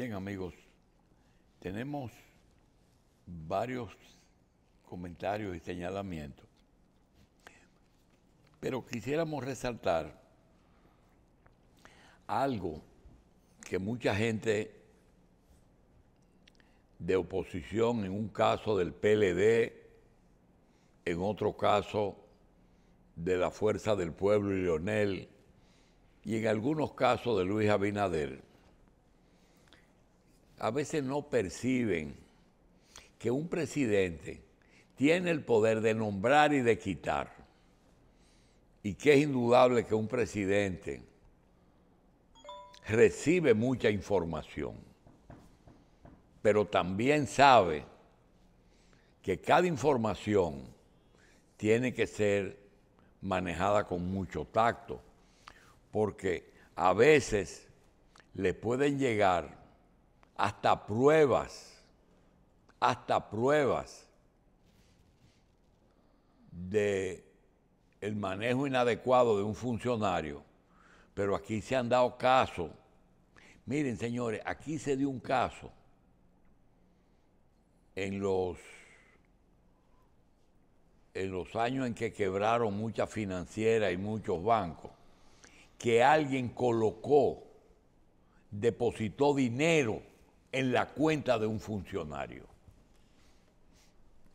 Bien, amigos, tenemos varios comentarios y señalamientos, pero quisiéramos resaltar algo que mucha gente de oposición, en un caso del PLD, en otro caso de la Fuerza del Pueblo y Leonel, y en algunos casos de Luis Abinader, a veces no perciben que un presidente tiene el poder de nombrar y de quitar. Y que es indudable que un presidente recibe mucha información, pero también sabe que cada información tiene que ser manejada con mucho tacto, porque a veces le pueden llegar hasta pruebas, hasta pruebas de el manejo inadecuado de un funcionario, pero aquí se han dado casos. Miren, señores, aquí se dio un caso en los en los años en que quebraron muchas financieras y muchos bancos, que alguien colocó, depositó dinero en la cuenta de un funcionario.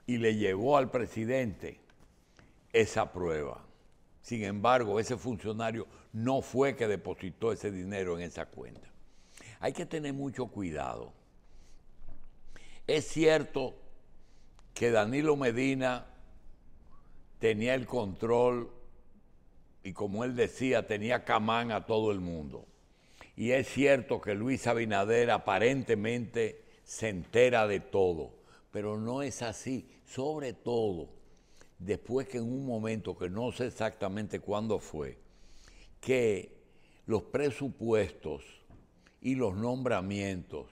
Y le llevó al presidente esa prueba. Sin embargo, ese funcionario no fue que depositó ese dinero en esa cuenta. Hay que tener mucho cuidado. Es cierto que Danilo Medina tenía el control y como él decía, tenía camán a todo el mundo. Y es cierto que Luis Abinader aparentemente se entera de todo, pero no es así, sobre todo después que en un momento que no sé exactamente cuándo fue, que los presupuestos y los nombramientos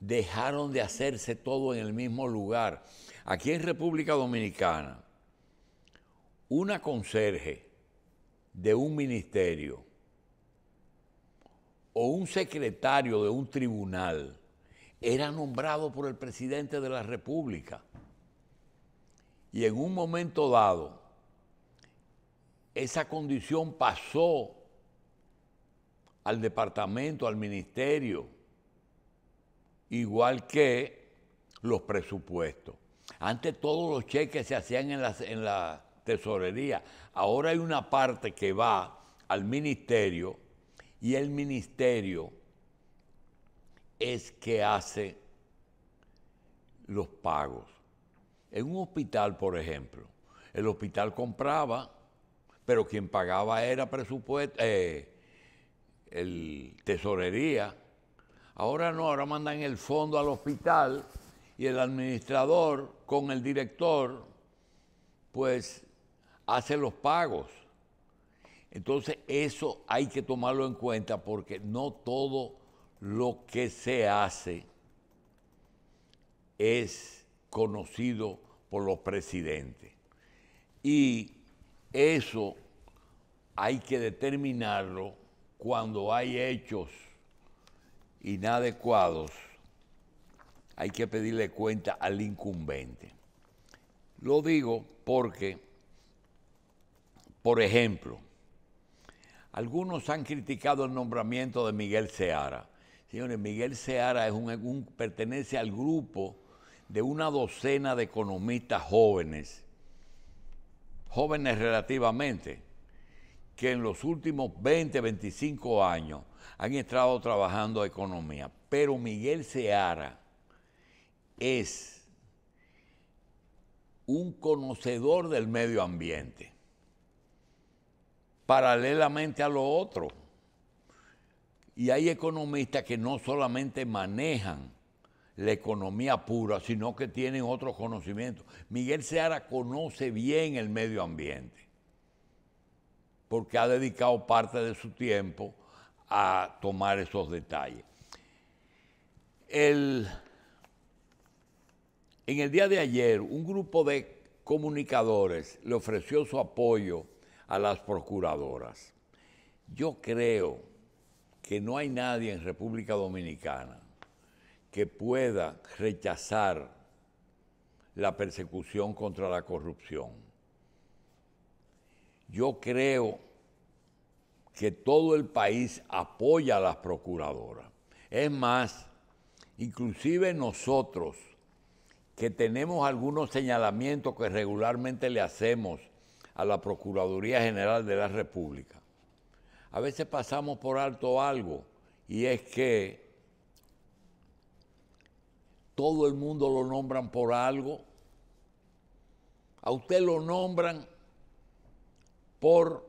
dejaron de hacerse todo en el mismo lugar. Aquí en República Dominicana, una conserje de un ministerio o un secretario de un tribunal era nombrado por el presidente de la República. Y en un momento dado, esa condición pasó al departamento, al ministerio, igual que los presupuestos. Antes todos los cheques se hacían en, la tesorería. Ahora hay una parte que va al ministerio y el ministerio es que hace los pagos. En un hospital, por ejemplo, el hospital compraba, pero quien pagaba era presupuesto, eh, el tesorería. Ahora no, ahora mandan el fondo al hospital y el administrador con el director, pues hace los pagos. Entonces eso hay que tomarlo en cuenta porque no todo lo que se hace es conocido por los presidentes. Y eso hay que determinarlo cuando hay hechos inadecuados. Hay que pedirle cuenta al incumbente. Lo digo porque, por ejemplo, algunos han criticado el nombramiento de Miguel Seara. Señores, Miguel Seara es un, pertenece al grupo de una docena de economistas jóvenes, jóvenes relativamente, que en los últimos 20, 25 años han estado trabajando economía. Pero Miguel Seara es un conocedor del medio ambiente paralelamente a lo otro. Y hay economistas que no solamente manejan la economía pura, sino que tienen otros conocimientos. Miguel Seara conoce bien el medio ambiente, porque ha dedicado parte de su tiempo a tomar esos detalles. en el día de ayer, un grupo de comunicadores le ofreció su apoyo a las procuradoras. Yo creo que no hay nadie en República Dominicana que pueda rechazar la persecución contra la corrupción. Yo creo que todo el país apoya a las procuradoras. Es más, inclusive nosotros que tenemos algunos señalamientos que regularmente le hacemos a la Procuraduría General de la República. A veces pasamos por alto algo y es que todo el mundo lo nombran por algo. A usted lo nombran por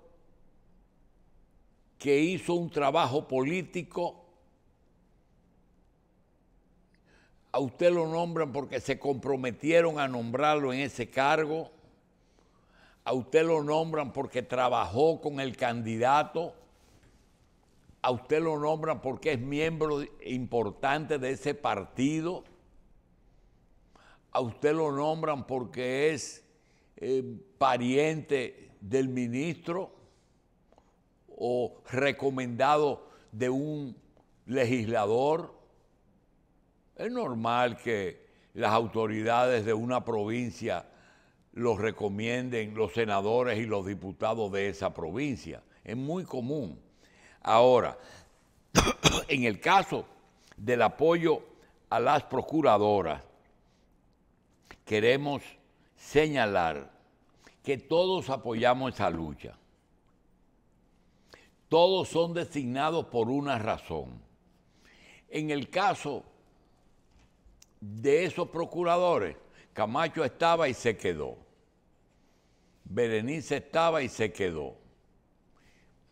que hizo un trabajo político. A usted lo nombran porque se comprometieron a nombrarlo en ese cargo a usted lo nombran porque trabajó con el candidato, a usted lo nombran porque es miembro importante de ese partido, a usted lo nombran porque es eh, pariente del ministro o recomendado de un legislador. Es normal que las autoridades de una provincia los recomienden los senadores y los diputados de esa provincia. Es muy común. Ahora, en el caso del apoyo a las procuradoras, queremos señalar que todos apoyamos esa lucha. Todos son designados por una razón. En el caso de esos procuradores, Camacho estaba y se quedó. Berenice estaba y se quedó.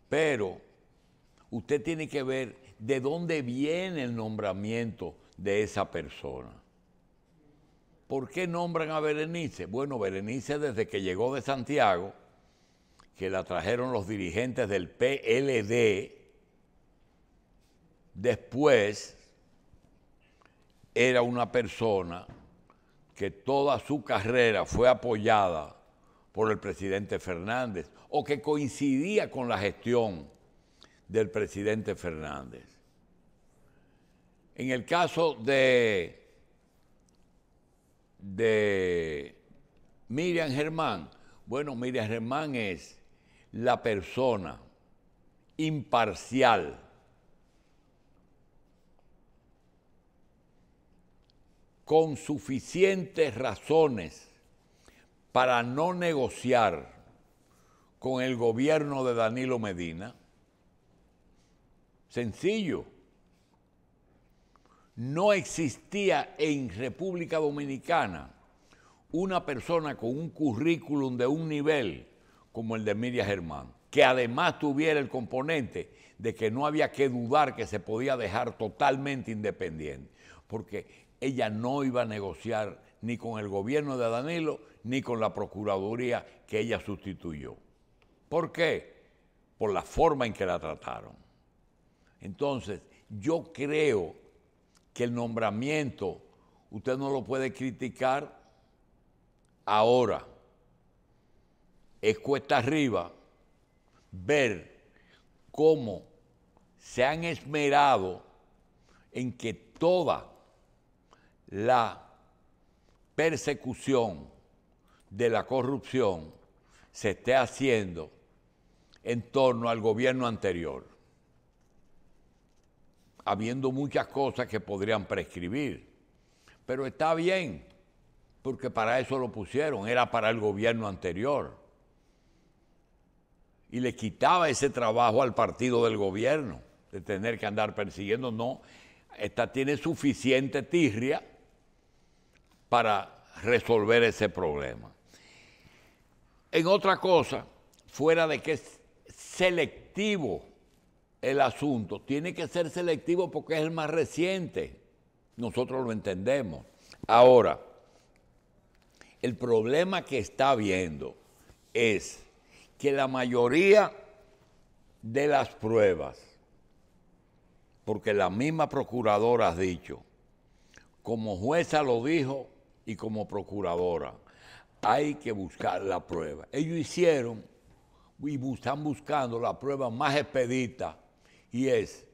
Pero usted tiene que ver de dónde viene el nombramiento de esa persona. ¿Por qué nombran a Berenice? Bueno, Berenice desde que llegó de Santiago, que la trajeron los dirigentes del PLD, después era una persona que toda su carrera fue apoyada por el presidente Fernández o que coincidía con la gestión del presidente Fernández. En el caso de, Miriam Germán, bueno, Miriam Germán es la persona imparcial. con suficientes razones para no negociar con el gobierno de Danilo Medina? Sencillo. No existía en República Dominicana una persona con un currículum de un nivel como el de Miriam Germán, que además tuviera el componente de que no había que dudar que se podía dejar totalmente independiente, porque ella no iba a negociar ni con el gobierno de Danilo ni con la Procuraduría que ella sustituyó. ¿Por qué? Por la forma en que la trataron. Entonces, yo creo que el nombramiento usted no lo puede criticar ahora. Es cuesta arriba ver cómo se han esmerado en que toda la persecución de la corrupción se esté haciendo en torno al gobierno anterior, habiendo muchas cosas que podrían prescribir. Pero está bien, porque para eso lo pusieron, era para el gobierno anterior. Y le quitaba ese trabajo al partido del gobierno, de tener que andar persiguiendo. No, esta tiene suficiente tirria para resolver ese problema en otra cosa, fuera de que es selectivo el asunto, tiene que ser selectivo porque es el más reciente. Nosotros lo entendemos. Ahora, el problema que está habiendo es que la mayoría de las pruebas, porque la misma procuradora ha dicho, como jueza lo dijo y como procuradora, hay que buscar la prueba. Ellos hicieron y están buscando la prueba más expedita y es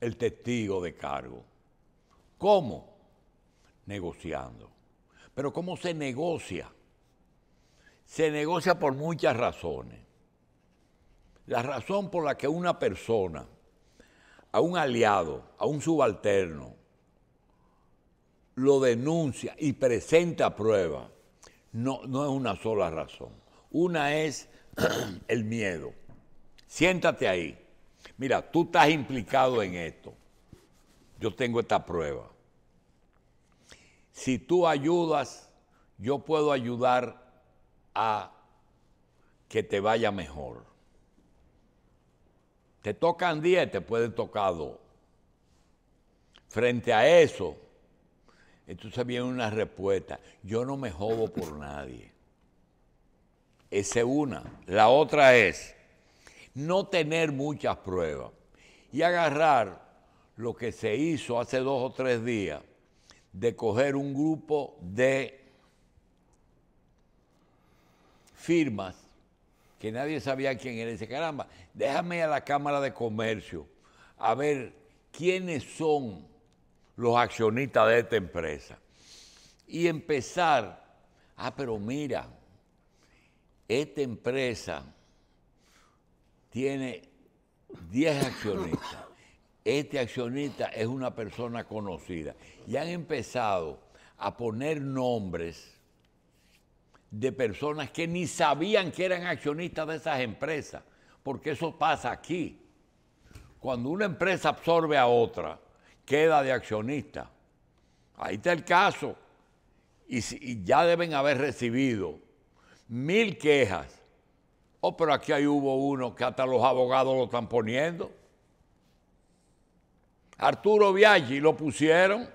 el testigo de cargo. ¿Cómo? Negociando. Pero ¿cómo se negocia? Se negocia por muchas razones. La razón por la que una persona, a un aliado, a un subalterno, lo denuncia y presenta prueba no, es una sola razón. Una es el miedo. Siéntate ahí. Mira, tú estás implicado en esto. Yo tengo esta prueba. Si tú ayudas, yo puedo ayudar a que te vaya mejor. Te tocan 10, te puede tocar 2. Frente a eso, entonces viene una respuesta, yo no me jodo por nadie. Esa es una. La otra es no tener muchas pruebas y agarrar lo que se hizo hace dos o tres días de coger un grupo de firmas que nadie sabía quién era. Dice, caramba, déjame a la Cámara de Comercio a ver quiénes son los accionistas de esta empresa. Y empezar, ah, pero mira, esta empresa tiene 10 accionistas. Este accionista es una persona conocida. Y han empezado a poner nombres de personas que ni sabían que eran accionistas de esas empresas, porque eso pasa aquí. Cuando una empresa absorbe a otra, queda de accionista. Ahí está el caso. Y, ya deben haber recibido mil quejas. Oh, pero aquí hay hubo uno que hasta los abogados lo están poniendo. Arturo Viaggi lo pusieron.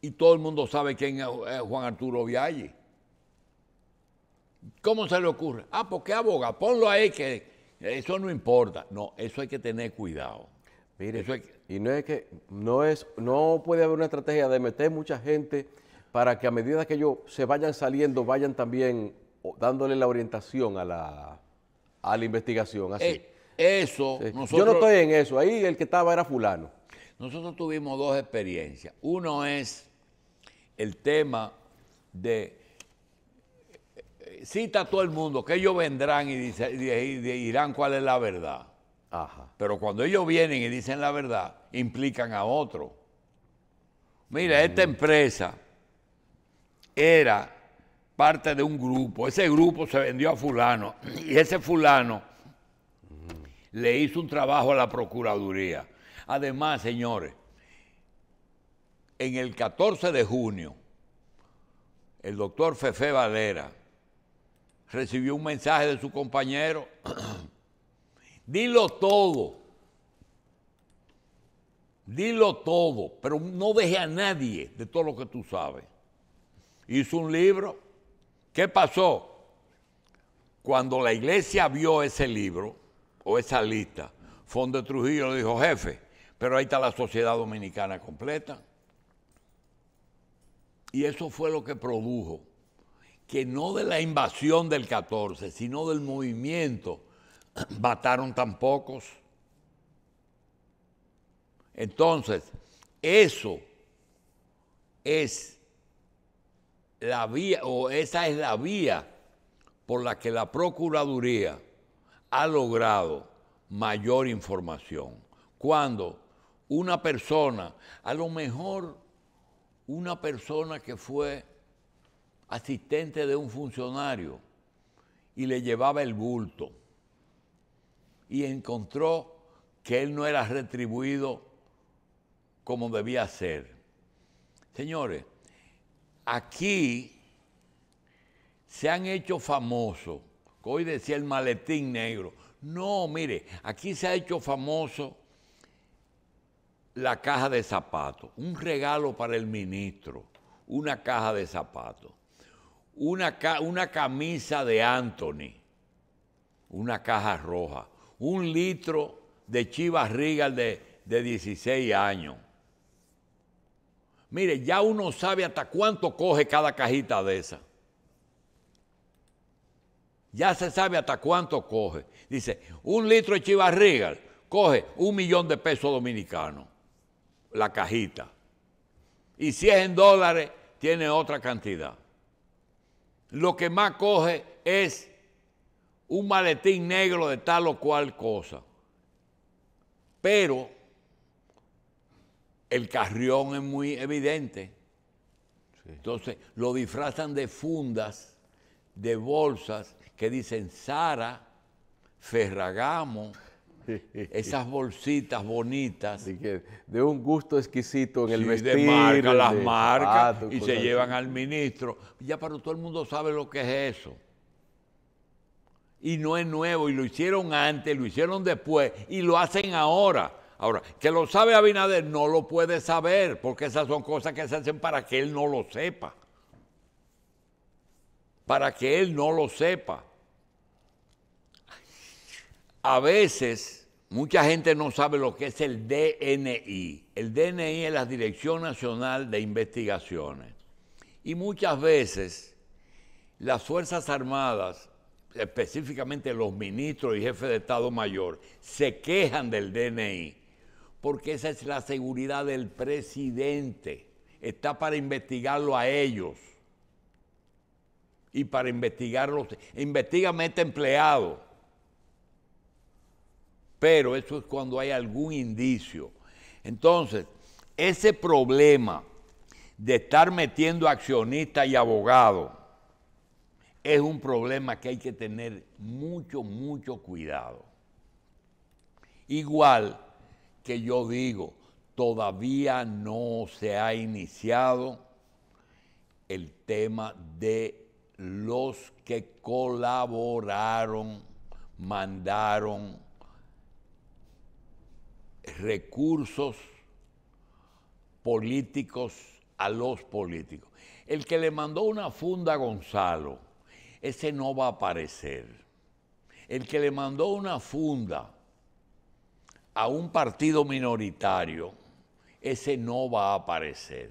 Y todo el mundo sabe quién es Juan Arturo Viaggi ¿Cómo se le ocurre? Ah, porque aboga, ponlo ahí que eso no importa. No, eso hay que tener cuidado. Mire, y no es que no es no puede haber una estrategia de meter mucha gente para que a medida que ellos se vayan saliendo vayan también dándole la orientación a la investigación así. Eh, eso, nosotros... Yo no estoy en eso, ahí el que estaba era fulano. Nosotros tuvimos dos experiencias. Uno es el tema de eh, eh, cita a todo el mundo, que ellos vendrán y dirán cuál es la verdad. Pero cuando ellos vienen y dicen la verdad, implican a otro. Mira, esta empresa era parte de un grupo. Ese grupo se vendió a fulano y ese fulano le hizo un trabajo a la Procuraduría. Además, señores, en el 14 de junio, el doctor Fefe Valera recibió un mensaje de su compañero Dilo todo. Dilo todo, pero no deje a nadie de todo lo que tú sabes. Hizo un libro. ¿Qué pasó? Cuando la iglesia vio ese libro o esa lista, Fondo Trujillo le dijo, jefe, pero ahí está la sociedad dominicana completa. Y eso fue lo que produjo que no de la invasión del 14, sino del movimiento mataron tan pocos. Entonces, eso es la vía, o esa es la vía por la que la Procuraduría ha logrado mayor información. Cuando una persona, a lo mejor una persona que fue asistente de un funcionario y le llevaba el bulto, y encontró que él no era retribuido como debía ser. Señores, aquí se han hecho famosos, hoy decía el maletín negro, no, mire, aquí se ha hecho famoso la caja de zapatos, un regalo para el ministro, una caja de zapatos, una, una camisa de Anthony, una caja roja, un litro de Chivas Regal de, 16 años. Mire, ya uno sabe hasta cuánto coge cada cajita de esa. Ya se sabe hasta cuánto coge. Dice, un litro de Chivas Regal coge un millón de pesos dominicanos, la cajita. Y si es en dólares, tiene otra cantidad. Lo que más coge es un maletín negro de tal o cual cosa. Pero el carrión es muy evidente. Entonces lo disfrazan de fundas, de bolsas que dicen Sara, Ferragamo, esas bolsitas bonitas. de un gusto exquisito en el vestir. De marca, las marcas, y se llevan al ministro. Ya, para todo el mundo sabe lo que es eso y no es nuevo, y lo hicieron antes, lo hicieron después, y lo hacen ahora. Ahora, que lo sabe Abinader, no lo puede saber, porque esas son cosas que se hacen para que él no lo sepa. Para que él no lo sepa. A veces, mucha gente no sabe lo que es el DNI. El DNI es la Dirección Nacional de Investigaciones. Y muchas veces, las Fuerzas Armadas específicamente los ministros y jefes de Estado Mayor, se quejan del DNI, porque esa es la seguridad del presidente. Está para investigarlo a ellos. Y para investigarlos, investigame este empleado. Pero eso es cuando hay algún indicio. Entonces, ese problema de estar metiendo accionistas y abogados es un problema que hay que tener mucho, mucho cuidado. Igual que yo digo, todavía no se ha iniciado el tema de los que colaboraron, mandaron recursos políticos a los políticos. El que le mandó una funda a Gonzalo, ese no va a aparecer. El que le mandó una funda a un partido minoritario, ese no va a aparecer.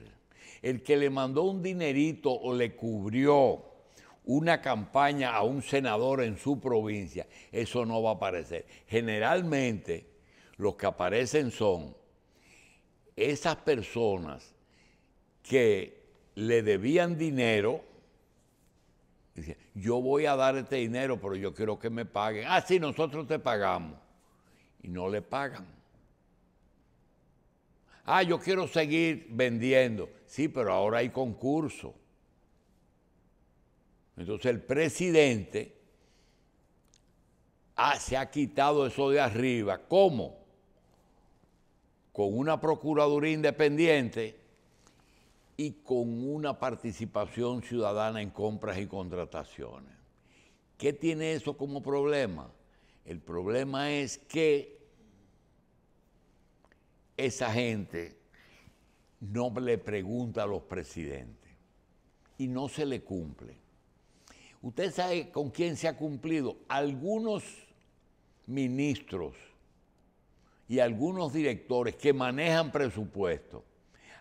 El que le mandó un dinerito o le cubrió una campaña a un senador en su provincia, eso no va a aparecer. Generalmente los que aparecen son esas personas que le debían dinero yo voy a dar este dinero, pero yo quiero que me paguen. Ah, sí, nosotros te pagamos. Y no le pagan. Ah, yo quiero seguir vendiendo. Sí, pero ahora hay concurso. Entonces el presidente ah, se ha quitado eso de arriba. ¿Cómo? Con una procuraduría independiente y con una participación ciudadana en compras y contrataciones. ¿Qué tiene eso como problema? El problema es que esa gente no le pregunta a los presidentes y no se le cumple. Usted sabe con quién se ha cumplido. Algunos ministros y algunos directores que manejan presupuestos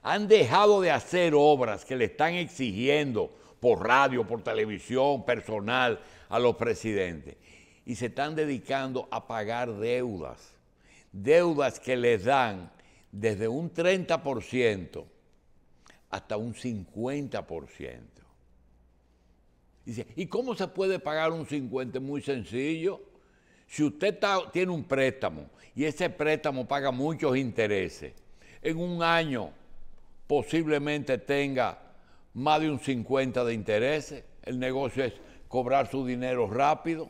han dejado de hacer obras que le están exigiendo por radio, por televisión, personal a los presidentes. Y se están dedicando a pagar deudas, deudas que les dan desde un 30% hasta un 50%. Dice, ¿y cómo se puede pagar un 50%? Muy sencillo. Si usted tiene un préstamo y ese préstamo paga muchos intereses, en un año posiblemente tenga más de un 50 de intereses, el negocio es cobrar su dinero rápido.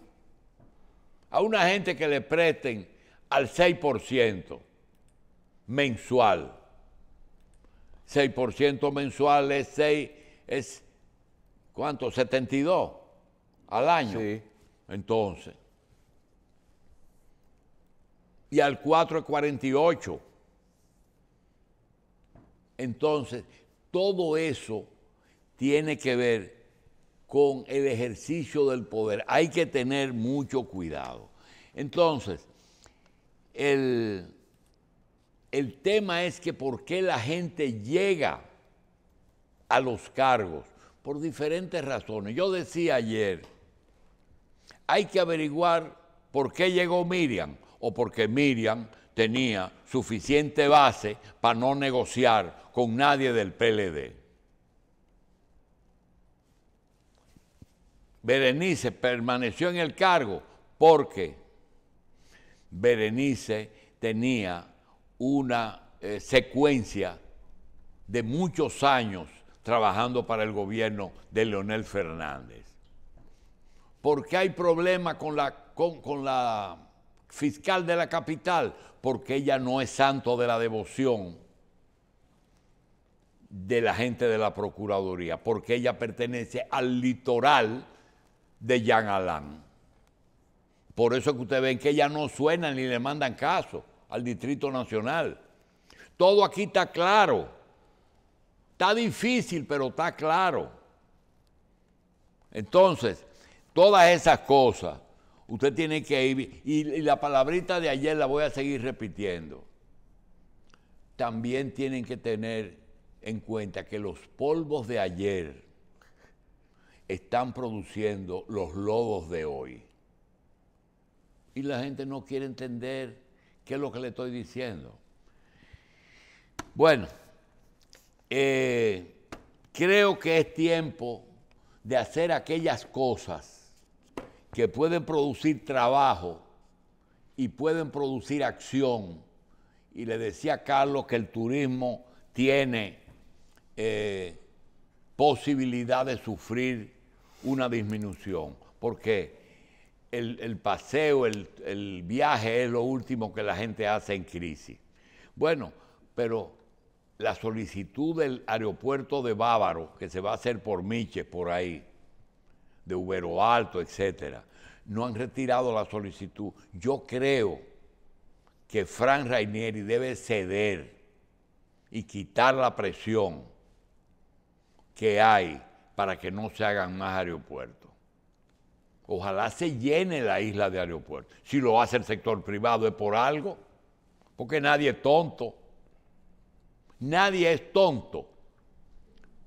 A una gente que le presten al 6% mensual, 6% mensual es 6, es ¿cuánto? 72 al año. Sí. Entonces. Y al 4 es 48. Entonces, todo eso tiene que ver con el ejercicio del poder. Hay que tener mucho cuidado. Entonces, el, tema es que por qué la gente llega a los cargos, por diferentes razones. Yo decía ayer, hay que averiguar por qué llegó Miriam o porque Miriam tenía suficiente base para no negociar con nadie del PLD. Berenice permaneció en el cargo porque Berenice tenía una eh, secuencia de muchos años trabajando para el gobierno de Leonel Fernández. Porque hay problemas con la, con la fiscal de la capital, porque ella no es santo de la devoción de la gente de la Procuraduría, porque ella pertenece al litoral de Jean Alan. Por eso que ustedes ven que ella no suena ni le mandan caso al Distrito Nacional. Todo aquí está claro. Está difícil, pero está claro. Entonces, todas esas cosas Usted tiene que ir, y, la palabrita de ayer la voy a seguir repitiendo. También tienen que tener en cuenta que los polvos de ayer están produciendo los lobos de hoy. Y la gente no quiere entender qué es lo que le estoy diciendo. Bueno, eh, creo que es tiempo de hacer aquellas cosas que pueden producir trabajo y pueden producir acción. Y le decía a Carlos que el turismo tiene eh, posibilidad de sufrir una disminución, porque el, paseo, el, el viaje es lo último que la gente hace en crisis. Bueno, pero la solicitud del aeropuerto de Bávaro, que se va a hacer por miche por ahí, de Ubero Alto, etcétera, no han retirado la solicitud. Yo creo que Fran Rainieri debe ceder y quitar la presión que hay para que no se hagan más aeropuertos. Ojalá se llene la isla de aeropuertos. Si lo hace el sector privado es por algo, porque nadie es tonto. Nadie es tonto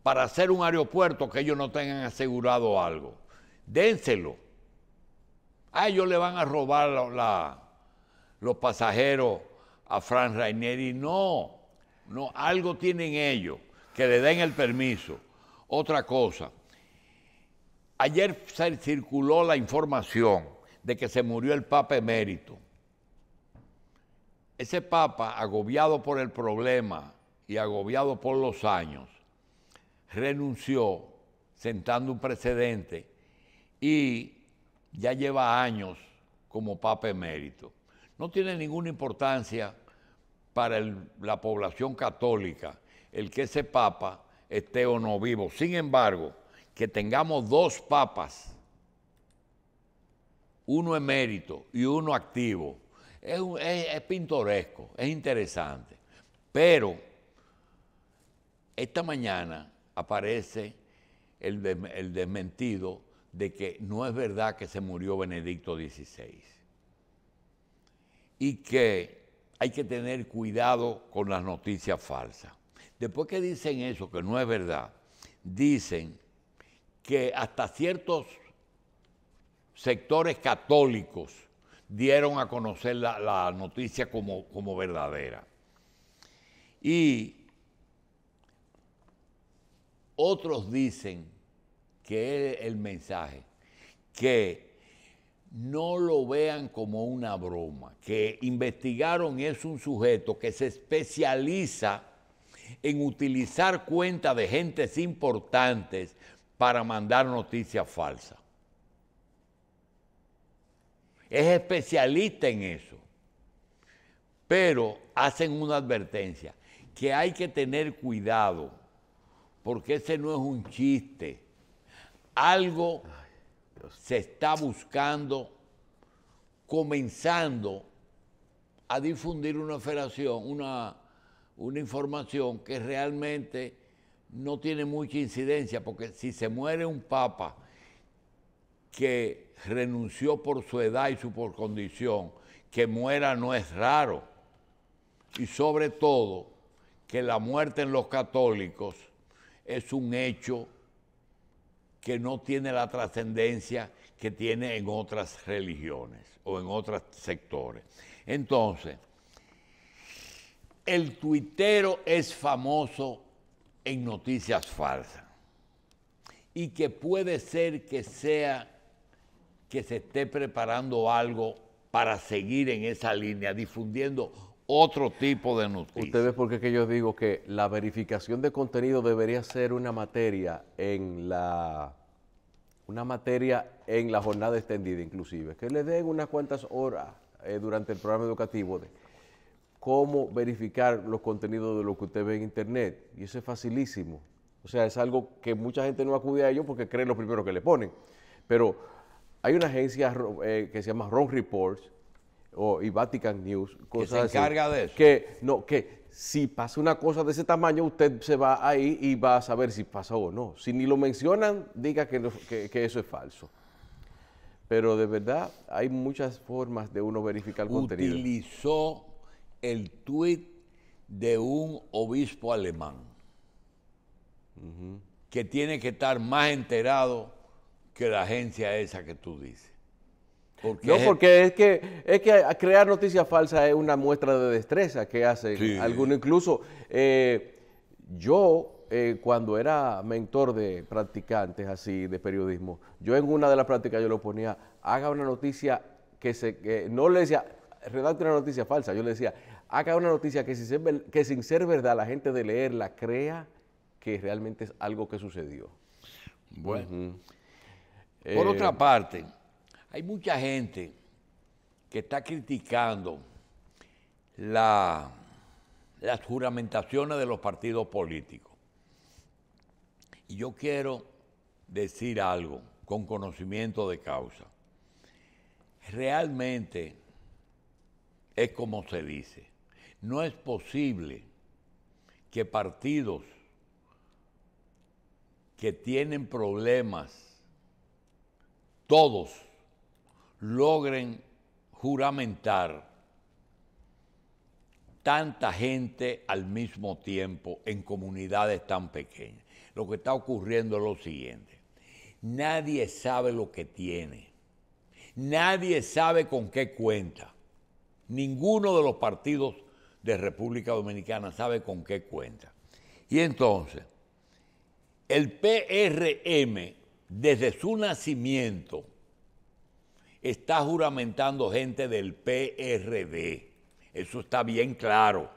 para hacer un aeropuerto que ellos no tengan asegurado algo dénselo. A ellos le van a robar la, los pasajeros a Franz Raineri. No, no, algo tienen ellos que le den el permiso. Otra cosa, ayer se circuló la información de que se murió el Papa emérito. Ese Papa, agobiado por el problema y agobiado por los años, renunció sentando un precedente y ya lleva años como Papa emérito. No tiene ninguna importancia para la población católica el que ese Papa esté o no vivo. Sin embargo, que tengamos dos papas, uno emérito y uno activo, es, pintoresco, es interesante. Pero esta mañana aparece el desmentido de que no es verdad que se murió Benedicto XVI y que hay que tener cuidado con las noticias falsas. Después que dicen eso, que no es verdad, dicen que hasta ciertos sectores católicos dieron a conocer la, noticia como, como verdadera. Y otros dicen que es el mensaje, que no lo vean como una broma, que investigaron es un sujeto que se especializa en utilizar cuentas de gentes importantes para mandar noticias falsas. Es especialista en eso, pero hacen una advertencia, que hay que tener cuidado, porque ese no es un chiste algo se está buscando, comenzando a difundir una federación, una, información que realmente no tiene mucha incidencia, porque si se muere un papa que renunció por su edad y su condición, que muera no es raro. Y sobre todo, que la muerte en los católicos es un hecho que no tiene la trascendencia que tiene en otras religiones o en otros sectores. Entonces, el tuitero es famoso en noticias falsas y que puede ser que sea que se esté preparando algo para seguir en esa línea, difundiendo otro tipo de noticias. Ustedes, por que yo digo que la verificación de contenido debería ser una materia en la una materia en la jornada extendida inclusive, que le den unas cuantas horas eh, durante el programa educativo de cómo verificar los contenidos de lo que usted ve en internet. Y eso es facilísimo. O sea, es algo que mucha gente no acude a ellos porque cree lo primero que le ponen. Pero hay una agencia eh, que se llama wrong Reports y Vatican News, cosas que se encarga de eso. Que, no, que si pasa una cosa de ese tamaño, usted se va ahí y va a saber si pasó o no. Si ni lo mencionan, diga que, eso es falso. Pero de verdad, hay muchas formas de uno verificar el contenido. Utilizó el tuit de un obispo alemán que tiene que estar más enterado que la agencia esa que tú dices no, porque es que, es que crear noticias falsas es una muestra de destreza que hace alguno. Incluso eh, yo, eh, cuando era mentor de practicantes así de periodismo, yo en una de las prácticas yo lo ponía, haga una noticia que se... no le decía, redacte una noticia falsa, yo le decía, haga una noticia que sin, ser, que sin ser verdad la gente de leerla crea que realmente es algo que sucedió. Bueno. Por otra eh, parte hay mucha gente que está criticando las juramentaciones de los partidos políticos. Y yo quiero decir algo con conocimiento de causa. Realmente es como se dice. No es posible que partidos que tienen problemas, todos, logren juramentar tanta gente al mismo tiempo en comunidades tan pequeñas. Lo que está ocurriendo es lo siguiente. Nadie sabe lo que tiene. Nadie sabe con qué cuenta. Ninguno de los partidos de República Dominicana sabe con qué cuenta. Y entonces, el PRM, desde su nacimiento, está juramentando gente del PRD. Eso está bien claro.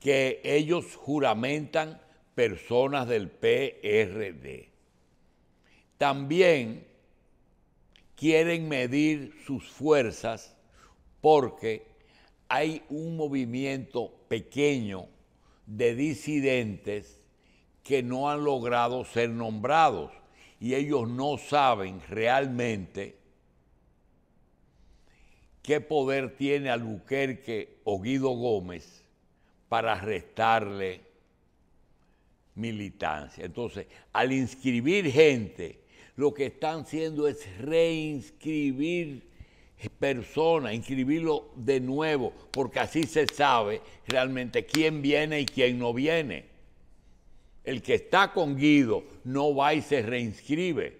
Que ellos juramentan personas del PRD. También quieren medir sus fuerzas porque hay un movimiento pequeño de disidentes que no han logrado ser nombrados y ellos no saben realmente qué poder tiene Albuquerque o Guido Gómez para restarle militancia. Entonces, al inscribir gente, lo que están haciendo es reinscribir personas, inscribirlo de nuevo, porque así se sabe realmente quién viene y quién no viene. El que está con Guido no va y se reinscribe.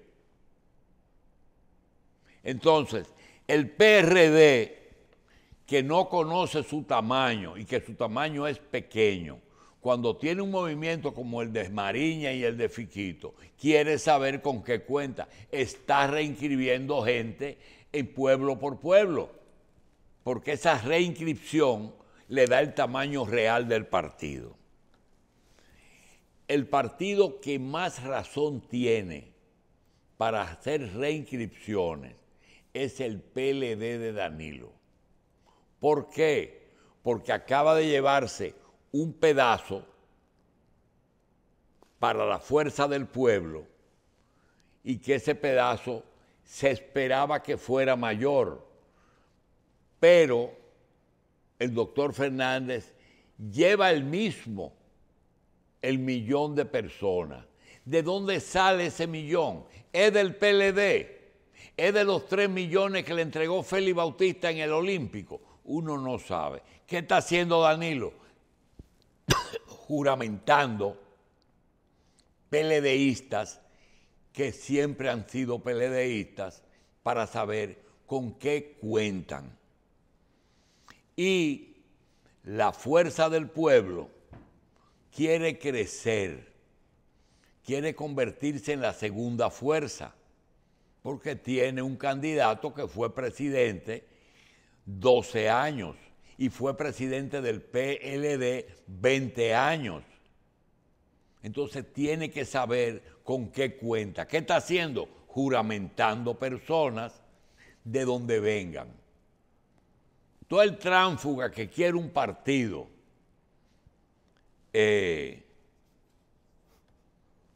Entonces, el PRD que no conoce su tamaño y que su tamaño es pequeño, cuando tiene un movimiento como el de Mariña y el de Fiquito, quiere saber con qué cuenta. Está reinscribiendo gente en pueblo por pueblo, porque esa reinscripción le da el tamaño real del partido el partido que más razón tiene para hacer reinscripciones es el PLD de Danilo. ¿Por qué? Porque acaba de llevarse un pedazo para la fuerza del pueblo y que ese pedazo se esperaba que fuera mayor. Pero el doctor Fernández lleva el mismo el millón de personas. ¿De dónde sale ese millón? Es del PLD. Es de los tres millones que le entregó Félix Bautista en el Olímpico. Uno no sabe. ¿Qué está haciendo Danilo? Juramentando PLDistas que siempre han sido PLDistas para saber con qué cuentan. Y la fuerza del pueblo quiere crecer, quiere convertirse en la segunda fuerza, porque tiene un candidato que fue presidente 12 años y fue presidente del PLD 20 años. Entonces tiene que saber con qué cuenta. ¿Qué está haciendo? Juramentando personas de donde vengan. Todo el tránfuga que quiere un partido eh,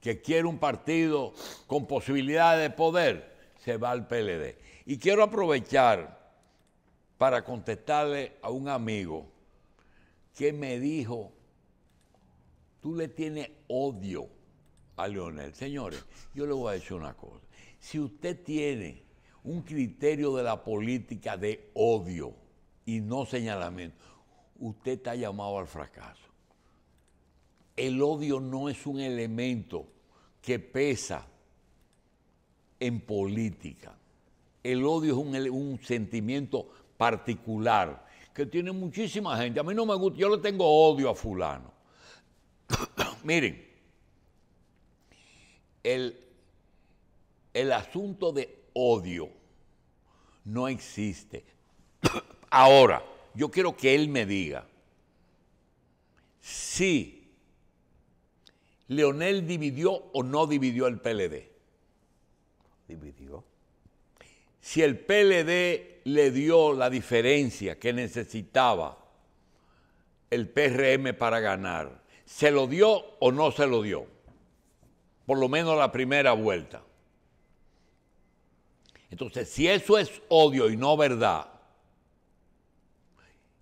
que quiere un partido con posibilidad de poder, se va al PLD. Y quiero aprovechar para contestarle a un amigo que me dijo, tú le tienes odio a Leonel. Señores, yo le voy a decir una cosa. Si usted tiene un criterio de la política de odio y no señalamiento, usted está llamado al fracaso el odio no es un elemento que pesa en política. El odio es un, sentimiento particular que tiene muchísima gente. A mí no me gusta, yo le tengo odio a fulano. Miren, el, el asunto de odio no existe. Ahora, yo quiero que él me diga si ¿Leonel dividió o no dividió el PLD? Dividió. Si el PLD le dio la diferencia que necesitaba el PRM para ganar, ¿se lo dio o no se lo dio? Por lo menos la primera vuelta. Entonces, si eso es odio y no verdad,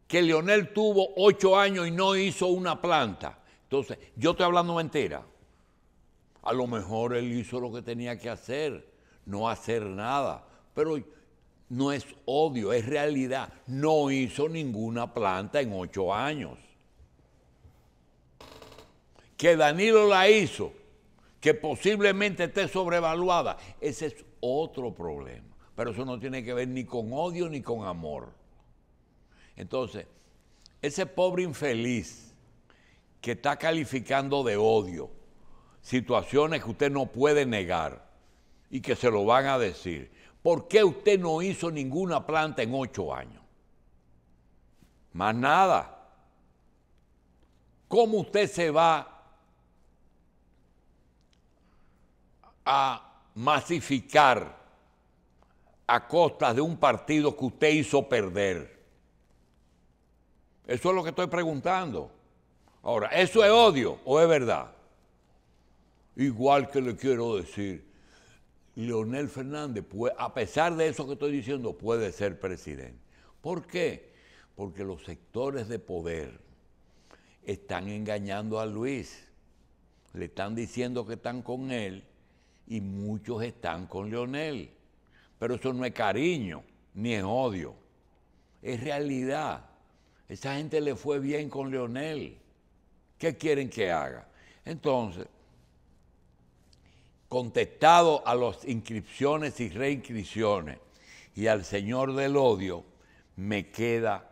que Leonel tuvo ocho años y no hizo una planta, entonces, yo estoy hablando mentira. A lo mejor él hizo lo que tenía que hacer, no hacer nada. Pero no es odio, es realidad. No hizo ninguna planta en ocho años. Que Danilo la hizo, que posiblemente esté sobrevaluada, ese es otro problema. Pero eso no tiene que ver ni con odio ni con amor. Entonces, ese pobre infeliz que está calificando de odio situaciones que usted no puede negar y que se lo van a decir. ¿Por qué usted no hizo ninguna planta en ocho años? Más nada. ¿Cómo usted se va a masificar a costas de un partido que usted hizo perder? Eso es lo que estoy preguntando. Ahora, ¿eso es odio o es verdad? Igual que le quiero decir, Leonel Fernández, pues, a pesar de eso que estoy diciendo, puede ser presidente. ¿Por qué? Porque los sectores de poder están engañando a Luis. Le están diciendo que están con él y muchos están con Leonel. Pero eso no es cariño, ni es odio. Es realidad. Esa gente le fue bien con Leonel. ¿Qué quieren que haga? Entonces, contestado a las inscripciones y reinscripciones y al Señor del odio, me queda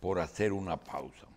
por hacer una pausa.